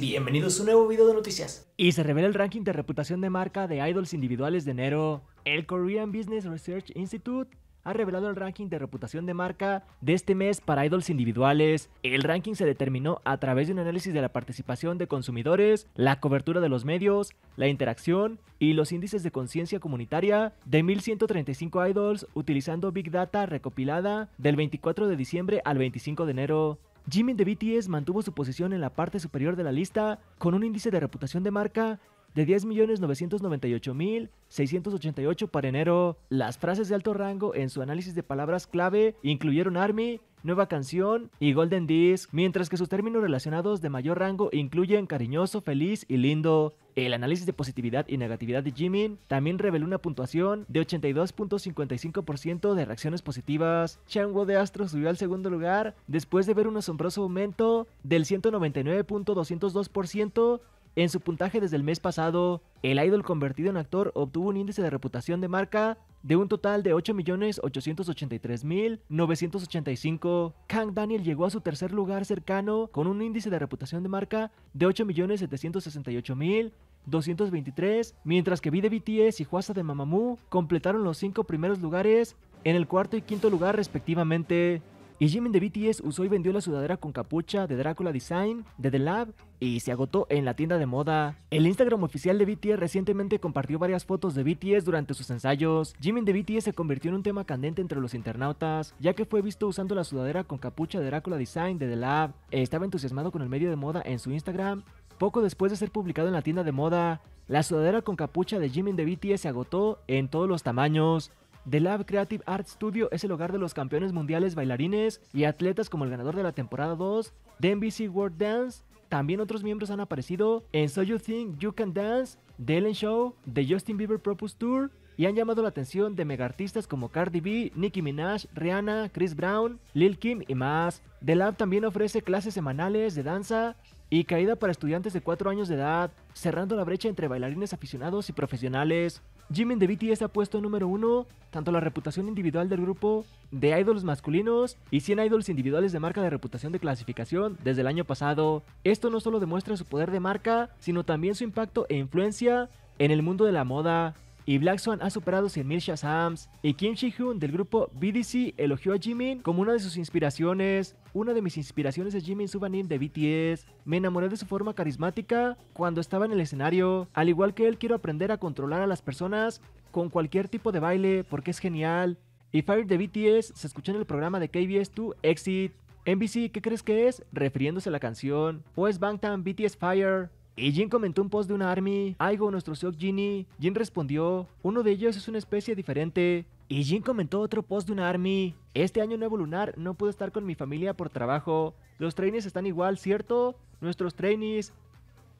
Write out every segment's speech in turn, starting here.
bienvenidos a un nuevo video de noticias. Y se revela el ranking de reputación de marca de idols individuales de enero. El Korean Business Research Institute ha revelado el ranking de reputación de marca de este mes para idols individuales. El ranking se determinó a través de un análisis de la participación de consumidores, la cobertura de los medios, la interacción y los índices de conciencia comunitaria de 1135 idols utilizando Big Data recopilada del 24 de diciembre al 25 de enero. Jimin de BTS mantuvo su posición en la parte superior de la lista con un índice de reputación de marca de 10.998.688 para enero. Las frases de alto rango en su análisis de palabras clave incluyeron Army, Nueva Canción y Golden Disc, mientras que sus términos relacionados de mayor rango incluyen cariñoso, feliz y lindo. El análisis de positividad y negatividad de Jimin también reveló una puntuación de 82.55% de reacciones positivas. Wo de Astro subió al segundo lugar después de ver un asombroso aumento del 199.202% en su puntaje desde el mes pasado, el idol convertido en actor obtuvo un índice de reputación de marca de un total de 8.883.985, Kang Daniel llegó a su tercer lugar cercano con un índice de reputación de marca de 8.768.223, mientras que de BTS y Huasa de Mamamoo completaron los cinco primeros lugares en el cuarto y quinto lugar respectivamente. Y Jimin de BTS usó y vendió la sudadera con capucha de Drácula Design de The Lab y se agotó en la tienda de moda. El Instagram oficial de BTS recientemente compartió varias fotos de BTS durante sus ensayos. Jimin de BTS se convirtió en un tema candente entre los internautas, ya que fue visto usando la sudadera con capucha de Drácula Design de The Lab. Estaba entusiasmado con el medio de moda en su Instagram. Poco después de ser publicado en la tienda de moda, la sudadera con capucha de Jimin de BTS se agotó en todos los tamaños. The Lab Creative Art Studio es el hogar de los campeones mundiales bailarines y atletas como el ganador de la temporada 2 de NBC World Dance. También otros miembros han aparecido en So You Think You Can Dance, The Ellen Show, The Justin Bieber Propose Tour y han llamado la atención de artistas como Cardi B, Nicki Minaj, Rihanna, Chris Brown, Lil Kim y más. The Lab también ofrece clases semanales de danza y caída para estudiantes de 4 años de edad, cerrando la brecha entre bailarines aficionados y profesionales. Jimin de BTS ha puesto número uno tanto la reputación individual del grupo de idols masculinos y 100 idols individuales de marca de reputación de clasificación desde el año pasado. Esto no solo demuestra su poder de marca, sino también su impacto e influencia en el mundo de la moda y Black Swan ha superado 100.000 Shazams. Y Kim Ji-hoon del grupo BDC elogió a Jimin como una de sus inspiraciones. Una de mis inspiraciones es Jimin Subanin de BTS. Me enamoré de su forma carismática cuando estaba en el escenario. Al igual que él, quiero aprender a controlar a las personas con cualquier tipo de baile porque es genial. Y Fire de BTS se escuchó en el programa de KBS2 Exit. MBC, ¿qué crees que es? Refiriéndose a la canción. Pues Bangtan BTS Fire. Y Jin comentó un post de una ARMY, Aigo, nuestro Seok y Jin respondió, uno de ellos es una especie diferente. Y Jin comentó otro post de una ARMY, este año nuevo lunar no pude estar con mi familia por trabajo. Los trainees están igual, ¿cierto? Nuestros trainees.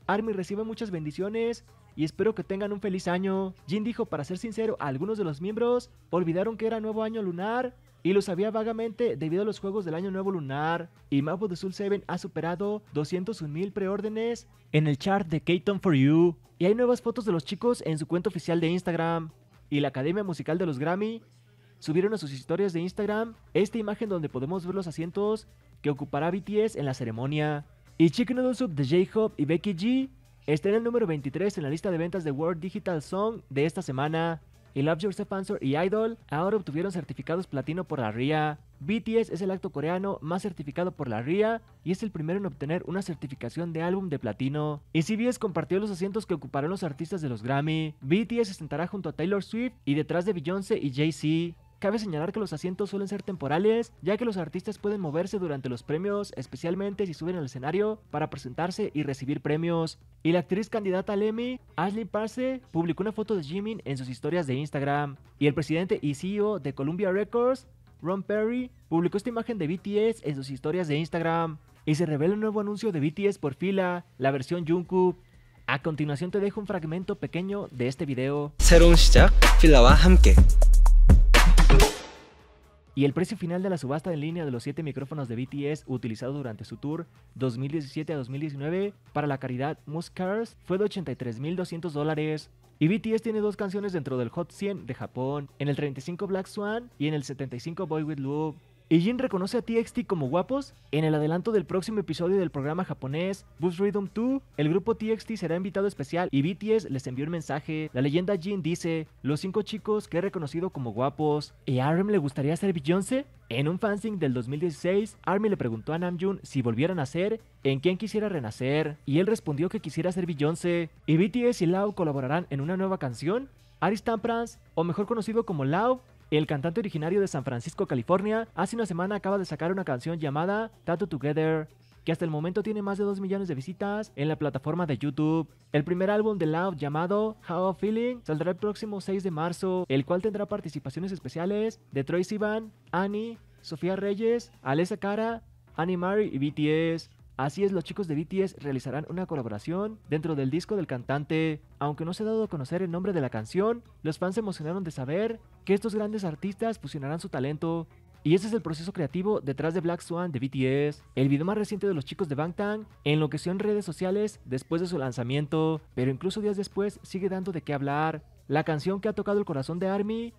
ARMY recibe muchas bendiciones y espero que tengan un feliz año. Jin dijo, para ser sincero, algunos de los miembros olvidaron que era nuevo año lunar y lo sabía vagamente debido a los juegos del Año Nuevo Lunar y Map de the Soul 7 ha superado 201.000 preórdenes en el chart de K-Town for You y hay nuevas fotos de los chicos en su cuenta oficial de Instagram y la Academia Musical de los Grammy subieron a sus historias de Instagram esta imagen donde podemos ver los asientos que ocupará BTS en la ceremonia. Y Chicken Noodle Soup de J-Hope y Becky G está en el número 23 en la lista de ventas de World Digital Song de esta semana. El Love Yourself Answer y Idol ahora obtuvieron certificados platino por la RIA. BTS es el acto coreano más certificado por la RIA y es el primero en obtener una certificación de álbum de platino. Y CBS compartió los asientos que ocuparán los artistas de los Grammy. BTS se sentará junto a Taylor Swift y detrás de Beyoncé y Jay-Z. Cabe señalar que los asientos suelen ser temporales, ya que los artistas pueden moverse durante los premios, especialmente si suben al escenario para presentarse y recibir premios. Y la actriz candidata al Emmy, Ashley Parse, publicó una foto de Jimin en sus historias de Instagram. Y el presidente y CEO de Columbia Records, Ron Perry, publicó esta imagen de BTS en sus historias de Instagram. Y se revela un nuevo anuncio de BTS por fila, la versión Jungkook. A continuación te dejo un fragmento pequeño de este video. Y el precio final de la subasta en línea de los 7 micrófonos de BTS utilizado durante su tour 2017 a 2019 para la caridad Muscars fue de 83.200 dólares. Y BTS tiene dos canciones dentro del Hot 100 de Japón, en el 35 Black Swan y en el 75 Boy With Love. Y Jin reconoce a TXT como guapos en el adelanto del próximo episodio del programa japonés Boost Rhythm 2. El grupo TXT será invitado especial y BTS les envió un mensaje. La leyenda Jin dice, los cinco chicos que he reconocido como guapos. ¿Y a le gustaría ser Beyoncé? En un fansing del 2016, Army le preguntó a Namjoon si volviera a ser, en quién quisiera renacer, y él respondió que quisiera ser Beyoncé. ¿Y BTS y Lau colaborarán en una nueva canción? Aristan o mejor conocido como Lau, el cantante originario de San Francisco, California, hace una semana acaba de sacar una canción llamada Tattoo Together que hasta el momento tiene más de 2 millones de visitas en la plataforma de YouTube. El primer álbum de Love llamado How Feeling saldrá el próximo 6 de marzo, el cual tendrá participaciones especiales de Troy Sivan, Annie, Sofía Reyes, Alessa Cara, Annie Marie y BTS. Así es, los chicos de BTS realizarán una colaboración dentro del disco del cantante. Aunque no se ha dado a conocer el nombre de la canción, los fans se emocionaron de saber que estos grandes artistas fusionarán su talento. Y ese es el proceso creativo detrás de Black Swan de BTS. El video más reciente de los chicos de Bangtan enloqueció en redes sociales después de su lanzamiento, pero incluso días después sigue dando de qué hablar. La canción que ha tocado el corazón de ARMY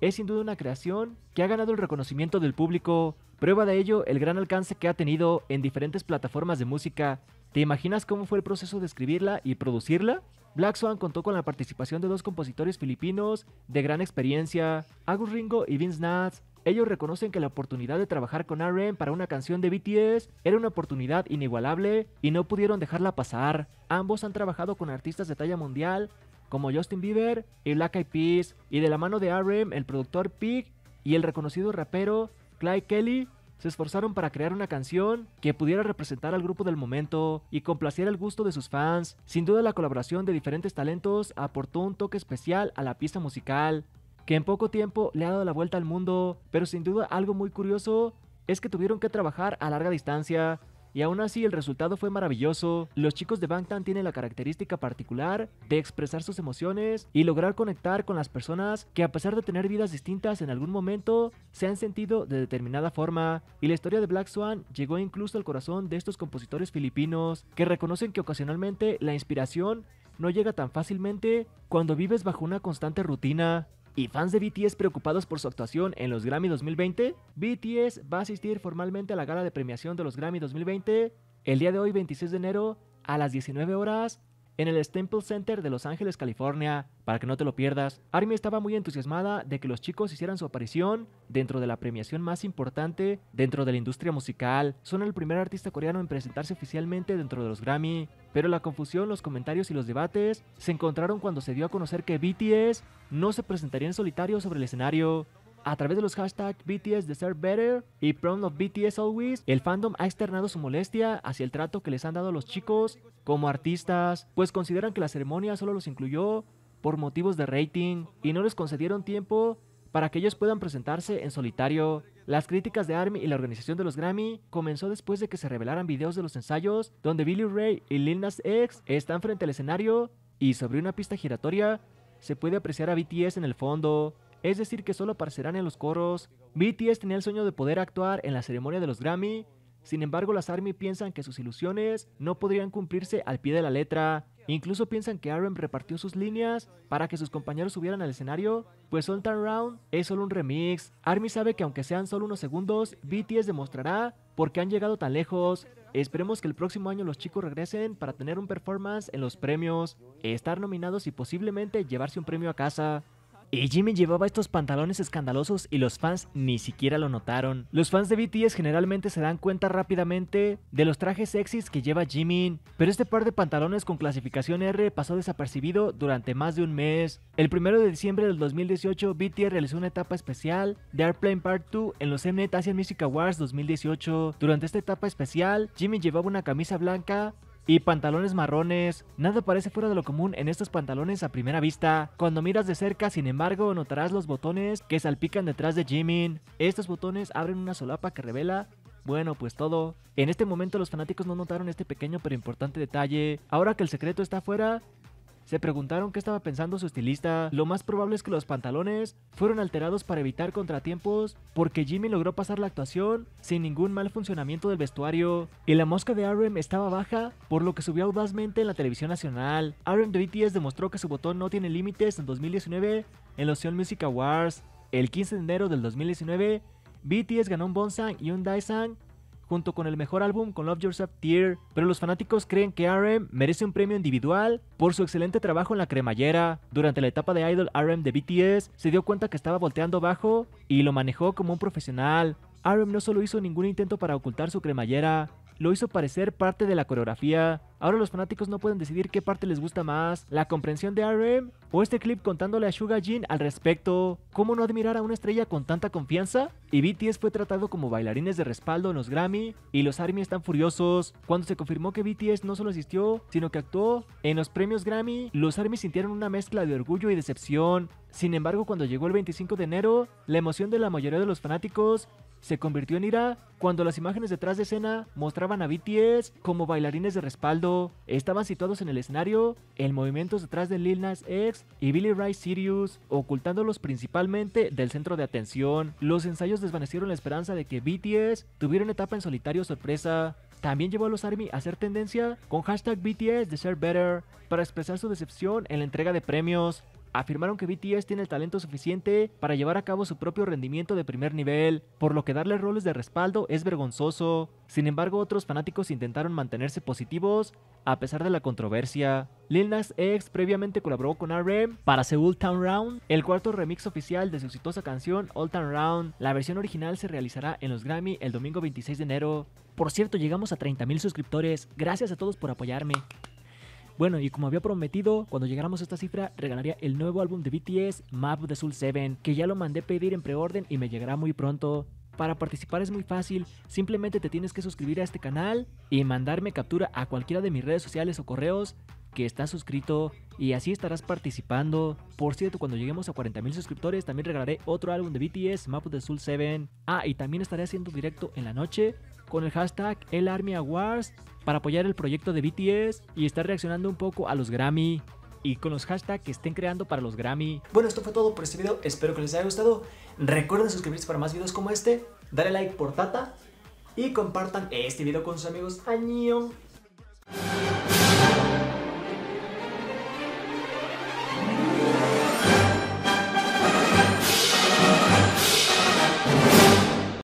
es sin duda una creación que ha ganado el reconocimiento del público, Prueba de ello el gran alcance que ha tenido en diferentes plataformas de música. ¿Te imaginas cómo fue el proceso de escribirla y producirla? Black Swan contó con la participación de dos compositores filipinos de gran experiencia, Agus Ringo y Vince Nats. Ellos reconocen que la oportunidad de trabajar con RM para una canción de BTS era una oportunidad inigualable y no pudieron dejarla pasar. Ambos han trabajado con artistas de talla mundial como Justin Bieber y Black Eyed Peas, y de la mano de RM, el productor Pig y el reconocido rapero Clyde Kelly se esforzaron para crear una canción que pudiera representar al grupo del momento y complaciera el gusto de sus fans. Sin duda la colaboración de diferentes talentos aportó un toque especial a la pieza musical, que en poco tiempo le ha dado la vuelta al mundo, pero sin duda algo muy curioso es que tuvieron que trabajar a larga distancia, y aún así el resultado fue maravilloso. Los chicos de Bangtan tienen la característica particular de expresar sus emociones y lograr conectar con las personas que a pesar de tener vidas distintas en algún momento se han sentido de determinada forma y la historia de Black Swan llegó incluso al corazón de estos compositores filipinos que reconocen que ocasionalmente la inspiración no llega tan fácilmente cuando vives bajo una constante rutina y fans de BTS preocupados por su actuación en los Grammy 2020, BTS va a asistir formalmente a la gala de premiación de los Grammy 2020 el día de hoy 26 de enero a las 19 horas en el Staples Center de Los Ángeles, California. Para que no te lo pierdas, Army estaba muy entusiasmada de que los chicos hicieran su aparición dentro de la premiación más importante dentro de la industria musical. Son el primer artista coreano en presentarse oficialmente dentro de los Grammy. Pero la confusión, los comentarios y los debates se encontraron cuando se dio a conocer que BTS no se presentaría en solitario sobre el escenario, a través de los hashtags BTS Deserve Better y proud of BTS Always, el fandom ha externado su molestia hacia el trato que les han dado los chicos como artistas, pues consideran que la ceremonia solo los incluyó por motivos de rating y no les concedieron tiempo para que ellos puedan presentarse en solitario. Las críticas de ARMY y la organización de los Grammy comenzó después de que se revelaran videos de los ensayos donde Billy Ray y Lil Nas X están frente al escenario y sobre una pista giratoria se puede apreciar a BTS en el fondo es decir que solo aparecerán en los coros. BTS tenía el sueño de poder actuar en la ceremonia de los Grammy, sin embargo las ARMY piensan que sus ilusiones no podrían cumplirse al pie de la letra. Incluso piensan que RM repartió sus líneas para que sus compañeros subieran al escenario, pues All Time Round es solo un remix. ARMY sabe que aunque sean solo unos segundos, BTS demostrará por qué han llegado tan lejos. Esperemos que el próximo año los chicos regresen para tener un performance en los premios, estar nominados y posiblemente llevarse un premio a casa. Y Jimmy llevaba estos pantalones escandalosos y los fans ni siquiera lo notaron. Los fans de BTS generalmente se dan cuenta rápidamente de los trajes sexys que lleva Jimmy, pero este par de pantalones con clasificación R pasó desapercibido durante más de un mes. El 1 de diciembre del 2018, BTS realizó una etapa especial de Airplane Part 2 en los Mnet Asian Music Awards 2018. Durante esta etapa especial, Jimmy llevaba una camisa blanca y pantalones marrones. Nada parece fuera de lo común en estos pantalones a primera vista. Cuando miras de cerca, sin embargo, notarás los botones que salpican detrás de Jimin. Estos botones abren una solapa que revela bueno, pues todo. En este momento los fanáticos no notaron este pequeño pero importante detalle. Ahora que el secreto está fuera, se preguntaron qué estaba pensando su estilista, lo más probable es que los pantalones fueron alterados para evitar contratiempos porque Jimmy logró pasar la actuación sin ningún mal funcionamiento del vestuario y la mosca de Aaron estaba baja por lo que subió audazmente en la televisión nacional. Aaron de BTS demostró que su botón no tiene límites en 2019 en los Seoul Music Awards. El 15 de enero del 2019, BTS ganó un Bonsang y un Daesang junto con el mejor álbum con Love Yourself Tear, pero los fanáticos creen que RM merece un premio individual por su excelente trabajo en la cremallera. Durante la etapa de Idol RM de BTS se dio cuenta que estaba volteando bajo y lo manejó como un profesional. RM no solo hizo ningún intento para ocultar su cremallera, lo hizo parecer parte de la coreografía. Ahora los fanáticos no pueden decidir qué parte les gusta más, la comprensión de RM o este clip contándole a Suga Jin al respecto. ¿Cómo no admirar a una estrella con tanta confianza? Y BTS fue tratado como bailarines de respaldo en los Grammy y los ARMY están furiosos. Cuando se confirmó que BTS no solo asistió, sino que actuó en los premios Grammy, los ARMY sintieron una mezcla de orgullo y decepción. Sin embargo, cuando llegó el 25 de enero, la emoción de la mayoría de los fanáticos se convirtió en ira cuando las imágenes detrás de escena mostraban a BTS como bailarines de respaldo, estaban situados en el escenario, en movimientos detrás de Lil Nas X y Billy Ray Sirius, ocultándolos principalmente del centro de atención. Los ensayos desvanecieron la esperanza de que BTS tuviera una etapa en solitario sorpresa, también llevó a los ARMY a hacer tendencia con hashtag BTS Better para expresar su decepción en la entrega de premios afirmaron que BTS tiene el talento suficiente para llevar a cabo su propio rendimiento de primer nivel, por lo que darle roles de respaldo es vergonzoso. Sin embargo, otros fanáticos intentaron mantenerse positivos a pesar de la controversia. Lil Nas X previamente colaboró con R.M. para Seoul Town Round, el cuarto remix oficial de su exitosa canción All Town Round. La versión original se realizará en los Grammy el domingo 26 de enero. Por cierto, llegamos a 30.000 suscriptores. Gracias a todos por apoyarme. Bueno, y como había prometido, cuando llegáramos a esta cifra, regalaría el nuevo álbum de BTS, Map the Soul 7, que ya lo mandé pedir en preorden y me llegará muy pronto. Para participar es muy fácil, simplemente te tienes que suscribir a este canal y mandarme captura a cualquiera de mis redes sociales o correos que estás suscrito y así estarás participando. Por cierto, cuando lleguemos a 40.000 suscriptores también regalaré otro álbum de BTS, Map of the Soul 7. Ah, y también estaré haciendo directo en la noche con el hashtag El Army Awards para apoyar el proyecto de BTS y estar reaccionando un poco a los Grammy y con los hashtags que estén creando para los Grammy. Bueno, esto fue todo por este video, espero que les haya gustado. Recuerden suscribirse para más videos como este, darle like por Tata y compartan este video con sus amigos. ¡Añón!